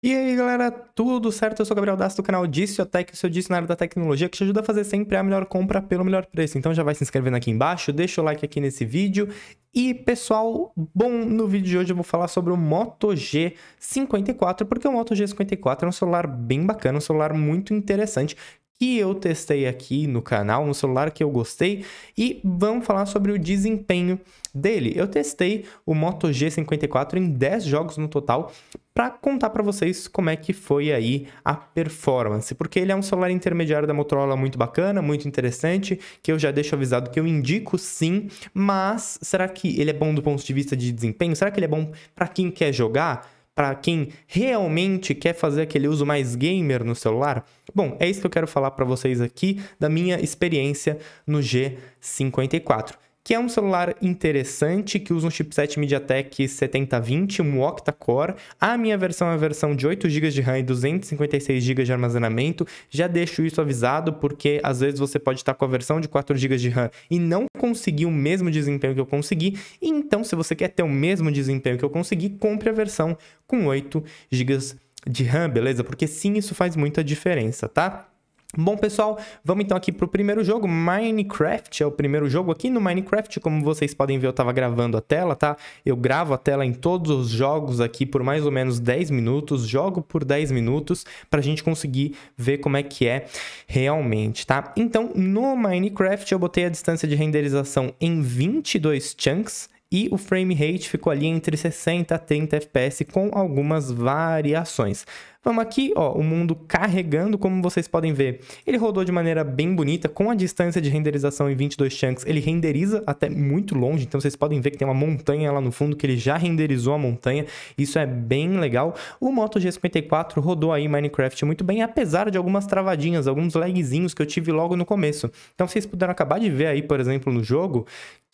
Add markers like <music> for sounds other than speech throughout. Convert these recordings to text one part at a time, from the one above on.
E aí galera, tudo certo? Eu sou o Gabriel Dassi do canal Disse Tech, o seu dicionário da tecnologia que te ajuda a fazer sempre a melhor compra pelo melhor preço. Então já vai se inscrevendo aqui embaixo, deixa o like aqui nesse vídeo. E pessoal, bom, no vídeo de hoje eu vou falar sobre o Moto G54, porque o Moto G54 é um celular bem bacana, um celular muito interessante, que eu testei aqui no canal, no celular que eu gostei, e vamos falar sobre o desempenho dele. Eu testei o Moto G54 em 10 jogos no total para contar para vocês como é que foi aí a performance, porque ele é um celular intermediário da Motorola muito bacana, muito interessante, que eu já deixo avisado que eu indico sim, mas será que ele é bom do ponto de vista de desempenho? Será que ele é bom para quem quer jogar? para quem realmente quer fazer aquele uso mais gamer no celular? Bom, é isso que eu quero falar para vocês aqui da minha experiência no G54 que é um celular interessante que usa um chipset MediaTek 7020, um octa-core. A minha versão é a versão de 8 GB de RAM e 256 GB de armazenamento. Já deixo isso avisado porque às vezes você pode estar com a versão de 4 GB de RAM e não conseguir o mesmo desempenho que eu consegui. Então, se você quer ter o mesmo desempenho que eu consegui, compre a versão com 8 GB de RAM, beleza? Porque sim, isso faz muita diferença, tá? Bom, pessoal, vamos então aqui para o primeiro jogo. Minecraft é o primeiro jogo aqui no Minecraft. Como vocês podem ver, eu estava gravando a tela, tá? Eu gravo a tela em todos os jogos aqui por mais ou menos 10 minutos. Jogo por 10 minutos para a gente conseguir ver como é que é realmente, tá? Então, no Minecraft, eu botei a distância de renderização em 22 chunks e o frame rate ficou ali entre 60 a 30 FPS com algumas variações. Vamos aqui, ó, o mundo carregando, como vocês podem ver. Ele rodou de maneira bem bonita, com a distância de renderização em 22 chunks, ele renderiza até muito longe, então vocês podem ver que tem uma montanha lá no fundo, que ele já renderizou a montanha, isso é bem legal. O Moto G54 rodou aí Minecraft muito bem, apesar de algumas travadinhas, alguns lagzinhos que eu tive logo no começo. Então vocês puderam acabar de ver aí, por exemplo, no jogo,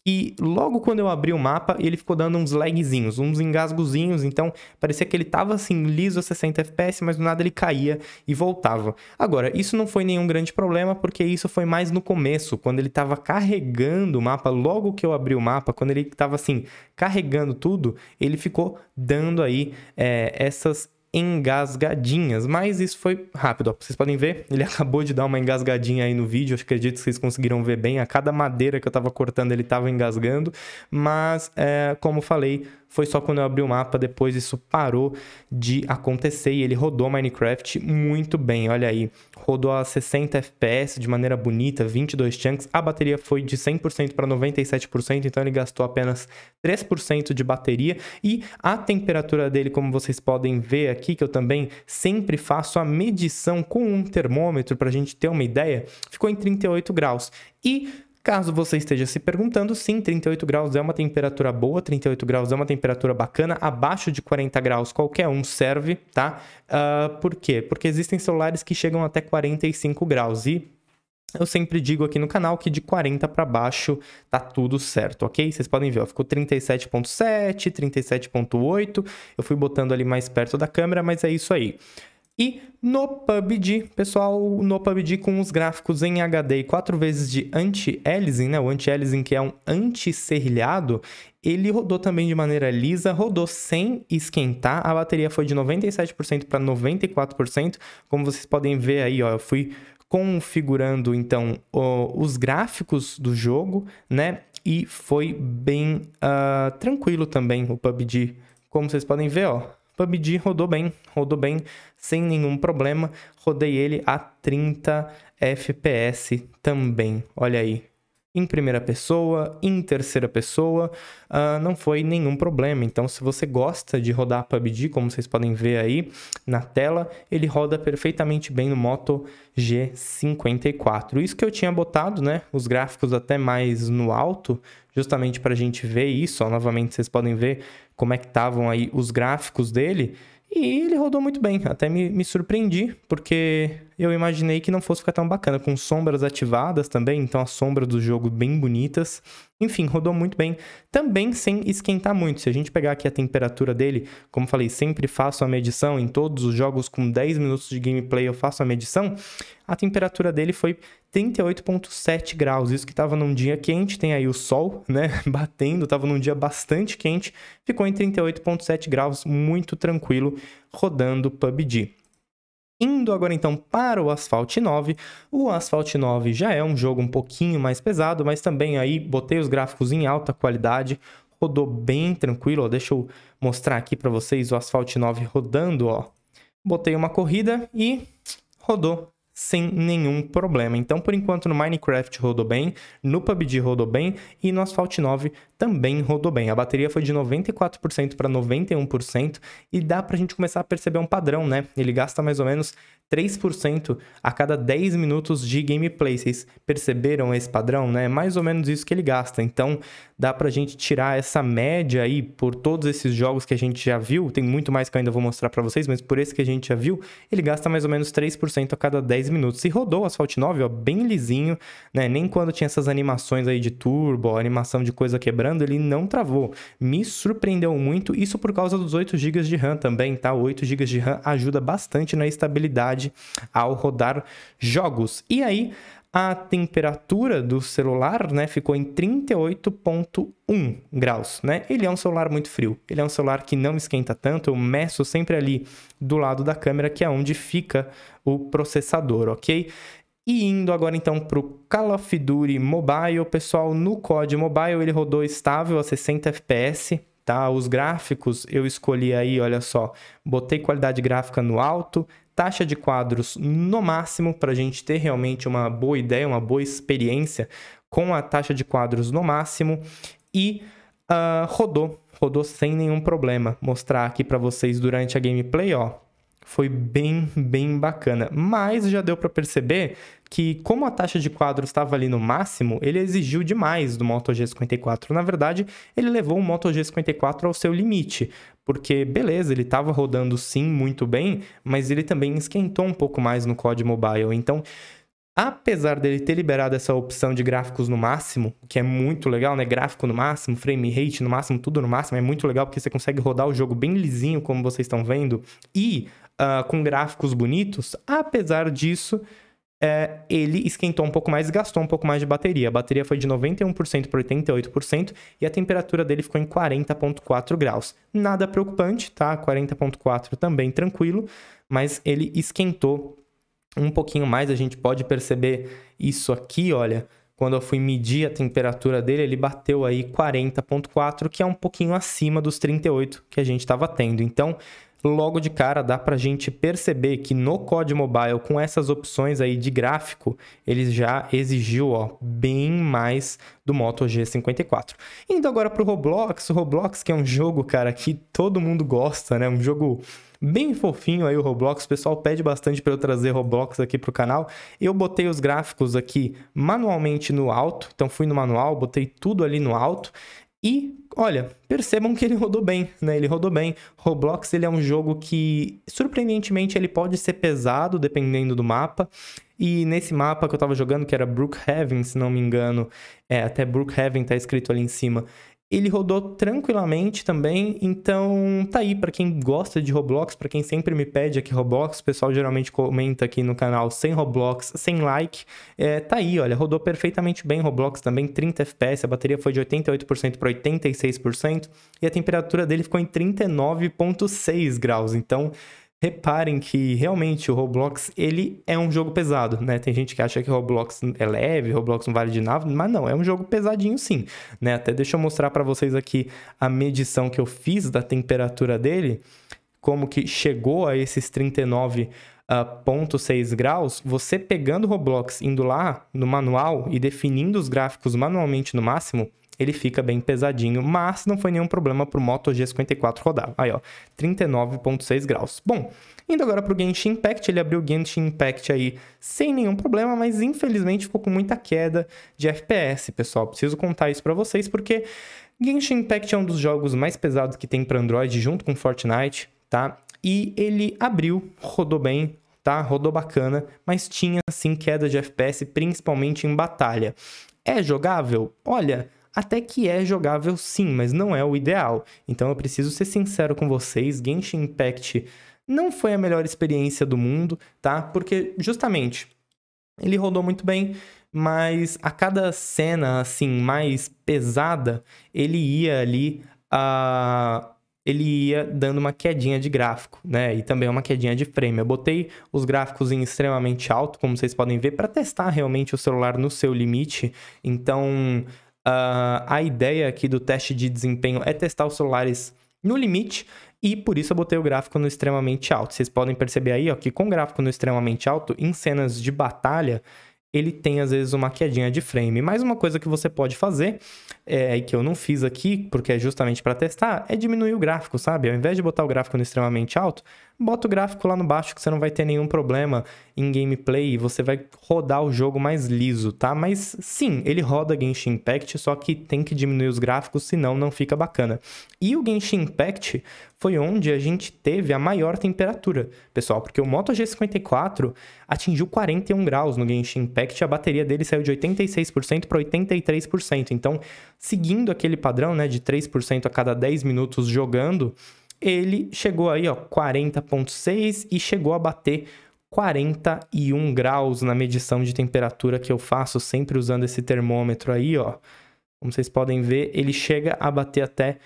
e logo quando eu abri o mapa, ele ficou dando uns lagzinhos, uns engasgozinhos, então parecia que ele tava assim, liso a 60 FPS, mas do nada ele caía e voltava. Agora, isso não foi nenhum grande problema, porque isso foi mais no começo, quando ele tava carregando o mapa, logo que eu abri o mapa, quando ele tava assim, carregando tudo, ele ficou dando aí é, essas engasgadinhas, mas isso foi rápido. Ó. Vocês podem ver, ele <laughs> acabou de dar uma engasgadinha aí no vídeo, acho que acredito que vocês conseguiram ver bem. A cada madeira que eu estava cortando, ele estava engasgando, mas é, como falei, foi só quando eu abri o mapa, depois isso parou de acontecer e ele rodou Minecraft muito bem. Olha aí, rodou a 60 FPS de maneira bonita, 22 chunks. A bateria foi de 100% para 97%, então ele gastou apenas 3% de bateria. E a temperatura dele, como vocês podem ver aqui, que eu também sempre faço a medição com um termômetro para a gente ter uma ideia, ficou em 38 graus. E Caso você esteja se perguntando, sim, 38 graus é uma temperatura boa, 38 graus é uma temperatura bacana, abaixo de 40 graus qualquer um serve, tá? Uh, por quê? Porque existem celulares que chegam até 45 graus e eu sempre digo aqui no canal que de 40 para baixo tá tudo certo, ok? Vocês podem ver, ó, ficou 37.7, 37.8, eu fui botando ali mais perto da câmera, mas é isso aí. E no PUBG, pessoal, no PUBG com os gráficos em HD e quatro vezes de anti-aliasing, né? O anti-aliasing que é um anti-serrilhado, ele rodou também de maneira lisa, rodou sem esquentar. A bateria foi de 97% para 94%. Como vocês podem ver aí, ó, eu fui configurando então o, os gráficos do jogo, né? E foi bem uh, tranquilo também o PUBG. Como vocês podem ver, ó, PUBG rodou bem, rodou bem sem nenhum problema. Rodei ele a 30 FPS também. Olha aí, em primeira pessoa, em terceira pessoa, uh, não foi nenhum problema. Então, se você gosta de rodar PUBG, como vocês podem ver aí na tela, ele roda perfeitamente bem no Moto G54. Isso que eu tinha botado, né, os gráficos até mais no alto, justamente para a gente ver isso. Ó, novamente, vocês podem ver como é que estavam aí os gráficos dele. E ele rodou muito bem, até me, me surpreendi, porque eu imaginei que não fosse ficar tão bacana, com sombras ativadas também, então as sombras do jogo bem bonitas. Enfim, rodou muito bem, também sem esquentar muito. Se a gente pegar aqui a temperatura dele, como falei, sempre faço a medição em todos os jogos com 10 minutos de gameplay, eu faço a medição. A temperatura dele foi 38.7 graus, isso que estava num dia quente, tem aí o sol, né, <laughs> batendo, estava num dia bastante quente, ficou em 38.7 graus, muito tranquilo, rodando PUBG. Indo agora então para o Asphalt 9, o Asphalt 9 já é um jogo um pouquinho mais pesado, mas também aí botei os gráficos em alta qualidade, rodou bem tranquilo, ó. deixa eu mostrar aqui para vocês o Asphalt 9 rodando, ó. Botei uma corrida e rodou sem nenhum problema. Então, por enquanto, no Minecraft rodou bem, no PUBG rodou bem e no Asphalt 9 também rodou bem. A bateria foi de 94% para 91% e dá para a gente começar a perceber um padrão, né? Ele gasta mais ou menos 3% a cada 10 minutos de gameplay. Vocês perceberam esse padrão, né? É mais ou menos isso que ele gasta. Então, dá para a gente tirar essa média aí por todos esses jogos que a gente já viu. Tem muito mais que eu ainda vou mostrar para vocês, mas por esse que a gente já viu, ele gasta mais ou menos 3% a cada 10 minutos. E rodou o Asphalt 9, ó, bem lisinho, né? Nem quando tinha essas animações aí de turbo, ó, animação de coisa quebrando ele não travou. Me surpreendeu muito, isso por causa dos 8 GB de RAM também, tá? 8 GB de RAM ajuda bastante na estabilidade ao rodar jogos. E aí, a temperatura do celular né, ficou em 38,1 graus. Né? Ele é um celular muito frio, ele é um celular que não esquenta tanto. Eu meço sempre ali do lado da câmera, que é onde fica o processador, ok? E indo agora então para o Call of Duty Mobile, pessoal, no COD Mobile ele rodou estável a 60 FPS, tá? Os gráficos eu escolhi aí, olha só, botei qualidade gráfica no alto, taxa de quadros no máximo para a gente ter realmente uma boa ideia, uma boa experiência com a taxa de quadros no máximo e uh, rodou, rodou sem nenhum problema. Mostrar aqui para vocês durante a gameplay, ó, foi bem, bem bacana. Mas já deu para perceber que, como a taxa de quadros estava ali no máximo, ele exigiu demais do Moto G54. Na verdade, ele levou o Moto G54 ao seu limite. Porque, beleza, ele estava rodando sim muito bem, mas ele também esquentou um pouco mais no COD Mobile. Então, Apesar dele ter liberado essa opção de gráficos no máximo, que é muito legal, né? Gráfico no máximo, frame rate no máximo, tudo no máximo, é muito legal porque você consegue rodar o jogo bem lisinho, como vocês estão vendo, e uh, com gráficos bonitos, apesar disso, é, ele esquentou um pouco mais e gastou um pouco mais de bateria. A bateria foi de 91% para 88% e a temperatura dele ficou em 40,4 graus. Nada preocupante, tá? 40,4 também tranquilo, mas ele esquentou um pouquinho mais. A gente pode perceber isso aqui, olha. Quando eu fui medir a temperatura dele, ele bateu aí 40,4, que é um pouquinho acima dos 38 que a gente estava tendo. Então, logo de cara dá para a gente perceber que no COD Mobile, com essas opções aí de gráfico, ele já exigiu ó, bem mais do Moto G54. Indo agora para o Roblox, o Roblox que é um jogo, cara, que todo mundo gosta, né? Um jogo bem fofinho aí o Roblox. O pessoal pede bastante para eu trazer Roblox aqui para o canal. Eu botei os gráficos aqui manualmente no alto, então fui no manual, botei tudo ali no alto. E, olha, percebam que ele rodou bem, né? Ele rodou bem. Roblox, ele é um jogo que, surpreendentemente, ele pode ser pesado, dependendo do mapa. E nesse mapa que eu tava jogando, que era Brookhaven, se não me engano, é, até Brookhaven tá escrito ali em cima, ele rodou tranquilamente também. Então, tá aí para quem gosta de Roblox, para quem sempre me pede aqui Roblox, o pessoal geralmente comenta aqui no canal sem Roblox, sem like. É, tá aí, olha, rodou perfeitamente bem Roblox também, 30 FPS, a bateria foi de 88% para 86% e a temperatura dele ficou em 39.6 graus. Então, reparem que realmente o Roblox ele é um jogo pesado, né? Tem gente que acha que Roblox é leve, Roblox não vale de nada, mas não, é um jogo pesadinho sim, né? Até deixa eu mostrar para vocês aqui a medição que eu fiz da temperatura dele, como que chegou a esses 39 uh, 0.6 graus, você pegando o Roblox, indo lá no manual e definindo os gráficos manualmente no máximo, ele fica bem pesadinho, mas não foi nenhum problema pro Moto G54 rodar. Aí, ó, 39.6 graus. Bom, indo agora pro Genshin Impact, ele abriu o Genshin Impact aí sem nenhum problema, mas infelizmente ficou com muita queda de FPS, pessoal. Preciso contar isso para vocês porque Genshin Impact é um dos jogos mais pesados que tem para Android junto com Fortnite, tá? E ele abriu, rodou bem, tá? Rodou bacana, mas tinha sim queda de FPS, principalmente em batalha. É jogável? Olha, até que é jogável sim, mas não é o ideal. Então eu preciso ser sincero com vocês, Genshin Impact não foi a melhor experiência do mundo, tá? Porque justamente ele rodou muito bem, mas a cada cena assim mais pesada, ele ia ali a ah, ele ia dando uma quedinha de gráfico, né? E também é uma quedinha de frame. Eu botei os gráficos em extremamente alto, como vocês podem ver, para testar realmente o celular no seu limite. Então, Uh, a ideia aqui do teste de desempenho é testar os celulares no limite e por isso eu botei o gráfico no extremamente alto. Vocês podem perceber aí ó, que com o gráfico no extremamente alto, em cenas de batalha, ele tem às vezes uma quedinha de frame. Mas uma coisa que você pode fazer, é, que eu não fiz aqui, porque é justamente para testar, é diminuir o gráfico, sabe? Ao invés de botar o gráfico no extremamente alto, bota o gráfico lá no baixo que você não vai ter nenhum problema em gameplay e você vai rodar o jogo mais liso, tá? Mas sim, ele roda Genshin Impact, só que tem que diminuir os gráficos, senão não fica bacana. E o Genshin Impact foi onde a gente teve a maior temperatura, pessoal, porque o Moto G54 atingiu 41 graus no Genshin Impact, a bateria dele saiu de 86% para 83%. Então, seguindo aquele padrão, né, de 3% a cada 10 minutos jogando, ele chegou aí, ó, 40.6 e chegou a bater 41 graus na medição de temperatura que eu faço sempre usando esse termômetro aí, ó. Como vocês podem ver, ele chega a bater até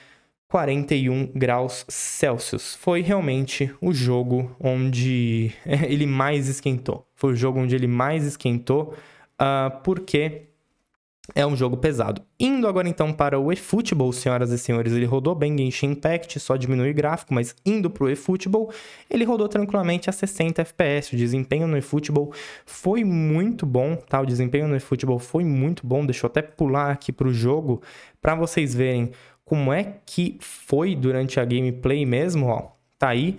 41 graus Celsius. Foi realmente o jogo onde <laughs> ele mais esquentou. Foi o jogo onde ele mais esquentou, uh, porque é um jogo pesado. Indo agora então para o eFootball, senhoras e senhores, ele rodou bem Genshin Impact, só diminui o gráfico, mas indo para o eFootball, ele rodou tranquilamente a 60 FPS. O desempenho no eFootball foi muito bom, tá? O desempenho no eFootball foi muito bom. Deixa eu até pular aqui para o jogo para vocês verem como é que foi durante a gameplay mesmo, ó. Tá aí.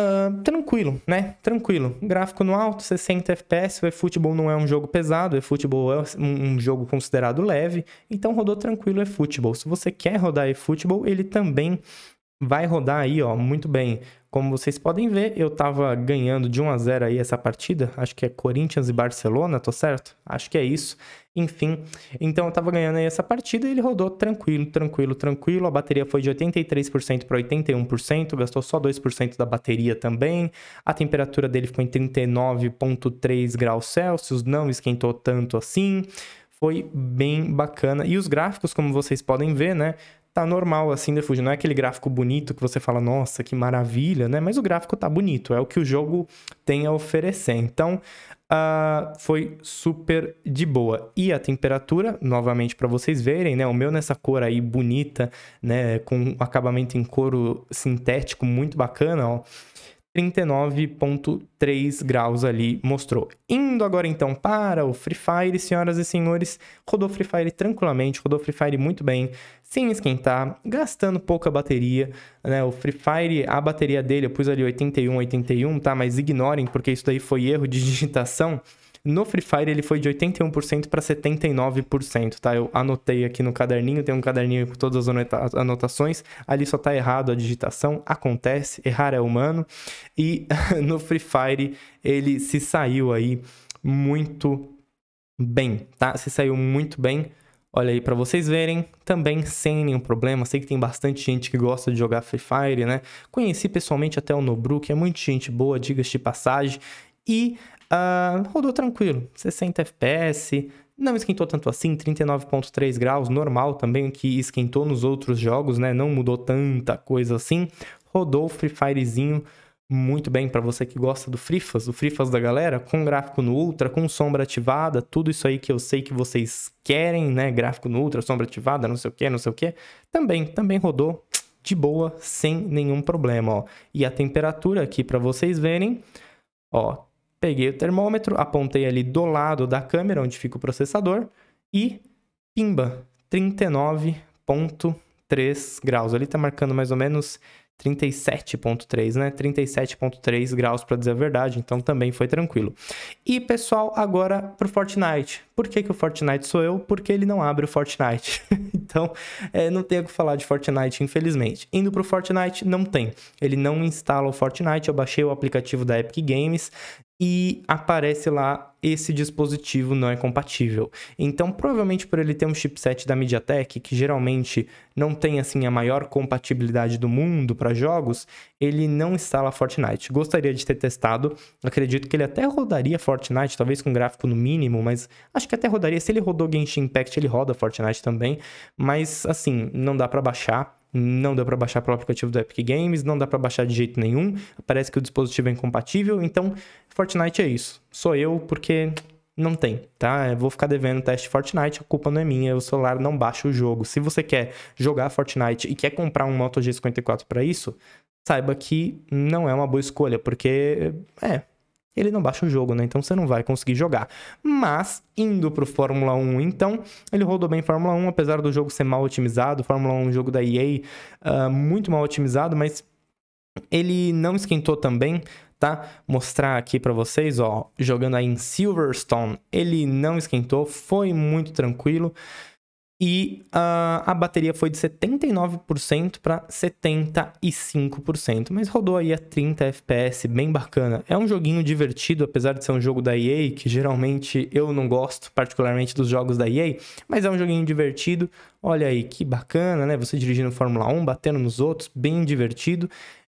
Ah, tranquilo, né? Tranquilo. Gráfico no alto, 60 FPS. O eFootball não é um jogo pesado, o eFootball é um jogo considerado leve, então rodou tranquilo o eFootball. Se você quer rodar eFootball, ele também vai rodar aí, ó, muito bem. Como vocês podem ver, eu tava ganhando de 1 a 0 aí essa partida, acho que é Corinthians e Barcelona, tô certo? Acho que é isso. Enfim, então eu tava ganhando aí essa partida e ele rodou tranquilo, tranquilo, tranquilo. A bateria foi de 83% para 81%, gastou só 2% da bateria também. A temperatura dele ficou em 39,3 graus Celsius, não esquentou tanto assim. Foi bem bacana. E os gráficos, como vocês podem ver, né? tá normal assim fugir Não é aquele gráfico bonito que você fala, nossa, que maravilha, né? Mas o gráfico tá bonito, é o que o jogo tem a oferecer. Então, uh, foi super de boa. E a temperatura, novamente para vocês verem, né? O meu nessa cor aí bonita, né? Com um acabamento em couro sintético muito bacana, ó. 39.3 graus ali mostrou. Indo agora então para o Free Fire, senhoras e senhores, rodou Free Fire tranquilamente, rodou Free Fire muito bem, sem esquentar, gastando pouca bateria, né? O Free Fire, a bateria dele, eu pus ali 81, 81, tá? Mas ignorem, porque isso daí foi erro de <laughs> digitação. No Free Fire ele foi de 81% para 79%, tá? Eu anotei aqui no caderninho, tem um caderninho com todas as anotações. Ali só tá errado a digitação, acontece, errar é humano. E <laughs> no Free Fire ele se saiu aí muito bem, tá? Se saiu muito bem Olha aí para vocês verem, também sem nenhum problema. Sei que tem bastante gente que gosta de jogar Free Fire, né? Conheci pessoalmente até o Nobru, que é muito gente boa, digas de passagem. E uh, rodou tranquilo, 60 FPS, não esquentou tanto assim, 39.3 graus, normal também, que esquentou nos outros jogos, né? Não mudou tanta coisa assim. Rodou o Free Firezinho muito bem para você que gosta do Frifas, o Frifas da galera, com gráfico no Ultra, com sombra ativada, tudo isso aí que eu sei que vocês querem, né? Gráfico no Ultra, sombra ativada, não sei o que, não sei o que. Também, também rodou de boa, sem nenhum problema, ó. E a temperatura aqui para vocês verem, ó. Peguei o termômetro, apontei ali do lado da câmera onde fica o processador e pimba, 39.3 graus. Ali tá marcando mais ou menos 37.3, né? 37.3 graus para dizer a verdade, então também foi tranquilo. E pessoal, agora para o Fortnite. Por que, que o Fortnite sou eu? Porque ele não abre o Fortnite. <laughs> então, é, não tenho o que falar de Fortnite, infelizmente. Indo para o Fortnite, não tem. Ele não instala o Fortnite. Eu baixei o aplicativo da Epic Games e aparece lá esse dispositivo não é compatível. Então, provavelmente por ele ter um chipset da MediaTek, que geralmente não tem assim a maior compatibilidade do mundo para jogos, ele não instala Fortnite. Gostaria de ter testado, acredito que ele até rodaria Fortnite, talvez com gráfico no mínimo, mas acho que até rodaria. Se ele rodou Genshin Impact, ele roda Fortnite também, mas assim, não dá para baixar não deu para baixar pelo aplicativo do Epic Games, não dá para baixar de jeito nenhum, parece que o dispositivo é incompatível, então Fortnite é isso. Sou eu porque não tem, tá? Eu vou ficar devendo teste Fortnite, a culpa não é minha, o celular não baixa o jogo. Se você quer jogar Fortnite e quer comprar um Moto G54 para isso, saiba que não é uma boa escolha, porque é, ele não baixa o jogo, né? Então você não vai conseguir jogar. Mas, indo pro Fórmula 1, então, ele rodou bem Fórmula 1, apesar do jogo ser mal otimizado. Fórmula 1 é um jogo da EA, uh, ah, muito mal otimizado, mas ele não esquentou também tá? Mostrar aqui para vocês, ó, jogando aí em Silverstone, ele não esquentou, foi muito tranquilo e uh, a bateria foi de 79% para 75%, mas rodou aí a 30 FPS, bem bacana. É um joguinho divertido, apesar de ser um jogo da EA, que geralmente eu não gosto particularmente dos jogos da EA, mas é um joguinho divertido. Olha aí que bacana, né? Você dirigindo Fórmula 1, batendo nos outros, bem divertido.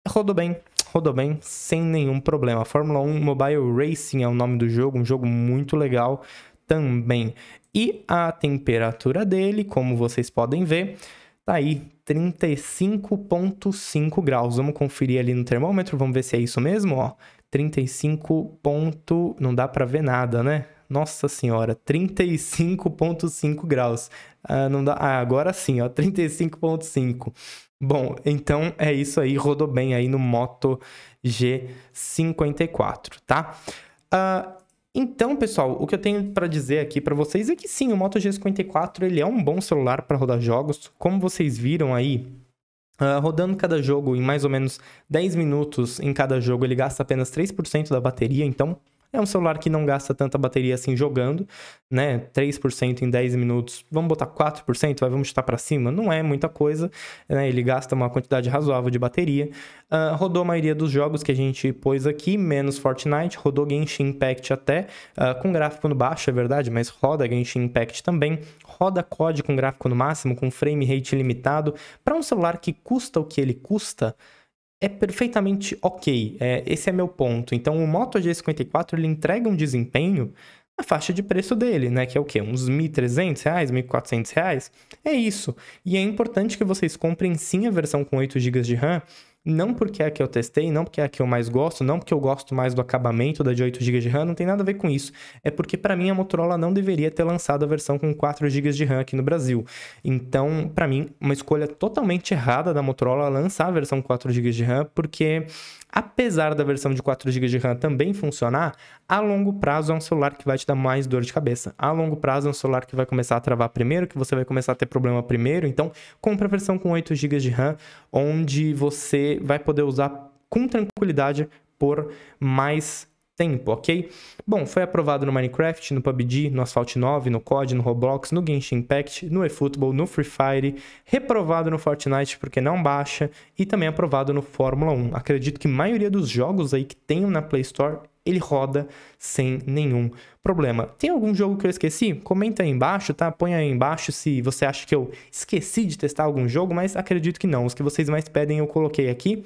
Rodou bem, rodou bem, sem nenhum problema. Fórmula 1 Mobile Racing é o nome do jogo, um jogo muito legal também. E a temperatura dele, como vocês podem ver, tá aí 35.5 graus. Vamos conferir ali no termômetro, vamos ver se é isso mesmo, ó. 35. Ponto... não dá para ver nada, né? Nossa senhora, 35.5 graus. Ah, não dá... Ah, agora sim, ó, 35.5. Bom, então é isso aí, rodou bem aí no Moto G54, tá? Uh, então, pessoal, o que eu tenho para dizer aqui para vocês é que sim, o Moto G54 ele é um bom celular para rodar jogos. Como vocês viram aí, Uh, rodando cada jogo em mais ou menos 10 minutos em cada jogo, ele gasta apenas 3% da bateria, então é um celular que não gasta tanta bateria assim jogando, né? 3% em 10 minutos, vamos botar 4%, vai, vamos chutar para cima, não é muita coisa, né? Ele gasta uma quantidade razoável de bateria. Uh, rodou a maioria dos jogos que a gente pôs aqui, menos Fortnite, rodou Genshin Impact até, uh, com gráfico no baixo, é verdade, mas roda Genshin Impact também, roda COD com gráfico no máximo, com frame rate limitado, para um celular que custa o que ele custa, é perfeitamente ok. É, esse é meu ponto. Então, o Moto G54 ele entrega um desempenho na faixa de preço dele, né? Que é o quê? Uns R$ 1.300, R$ 1.400? É isso. E é importante que vocês comprem sim a versão com 8 GB de RAM, não porque é a que eu testei, não porque é a que eu mais gosto, não porque eu gosto mais do acabamento da de 8 GB de RAM, não tem nada a ver com isso. É porque para mim a Motorola não deveria ter lançado a versão com 4 GB de RAM aqui no Brasil. Então, para mim, uma escolha totalmente errada da Motorola lançar a versão 4 GB de RAM, porque apesar da versão de 4 GB de RAM também funcionar, a longo prazo é um celular que vai te dar mais dor de cabeça. A longo prazo é um celular que vai começar a travar primeiro, que você vai começar a ter problema primeiro. Então, compra a versão com 8 GB de RAM, onde você vai poder usar com tranquilidade por mais tempo, ok? Bom, foi aprovado no Minecraft, no PUBG, no Asphalt 9, no COD, no Roblox, no Genshin Impact, no eFootball, no Free Fire, reprovado no Fortnite porque não baixa e também aprovado no Fórmula 1. Acredito que a maioria dos jogos aí que tem na Play Store ele roda sem nenhum problema. Tem algum jogo que eu esqueci? Comenta aí embaixo, tá? Põe aí embaixo se você acha que eu esqueci de testar algum jogo, mas acredito que não. Os que vocês mais pedem eu coloquei aqui.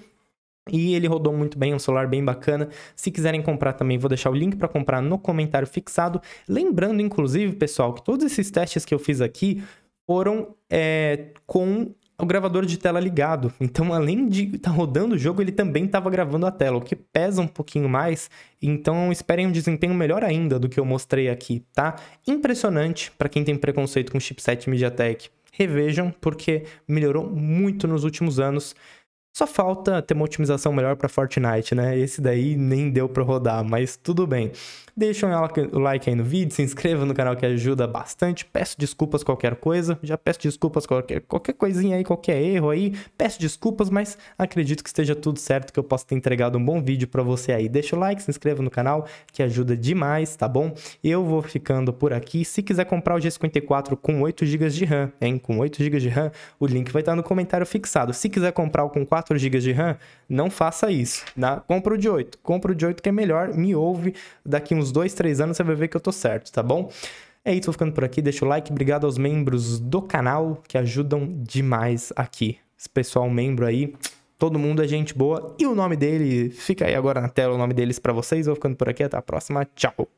E ele rodou muito bem, um celular bem bacana. Se quiserem comprar também, vou deixar o link para comprar no comentário fixado. Lembrando, inclusive, pessoal, que todos esses testes que eu fiz aqui foram é, com o gravador de tela ligado. Então, além de estar tá rodando o jogo, ele também estava gravando a tela, o que pesa um pouquinho mais. Então, esperem um desempenho melhor ainda do que eu mostrei aqui, tá? Impressionante para quem tem preconceito com chipset MediaTek. Revejam, porque melhorou muito nos últimos anos. Só falta ter uma otimização melhor para Fortnite, né? Esse daí nem deu para rodar, mas tudo bem. Deixa o um like aí no vídeo, se inscreva no canal que ajuda bastante. Peço desculpas qualquer coisa, já peço desculpas qualquer, qualquer coisinha aí, qualquer erro aí. Peço desculpas, mas acredito que esteja tudo certo, que eu possa ter entregado um bom vídeo para você aí. Deixa o like, se inscreva no canal, que ajuda demais, tá bom? Eu vou ficando por aqui. Se quiser comprar o G54 com 8 GB de RAM, hein? Com 8 GB de RAM, o link vai estar no comentário fixado. Se quiser comprar o com 4 4 GB de RAM, não faça isso, Né? Compra o de 8, compra o de 8 que é melhor, me ouve, daqui uns 2, 3 anos você vai ver que eu tô certo, tá bom? É isso, vou ficando por aqui, deixa o like, obrigado aos membros do canal que ajudam demais aqui. Esse pessoal membro aí, todo mundo é gente boa e o nome dele fica aí agora na tela, o nome deles para vocês. Vou ficando por aqui, até a próxima, tchau!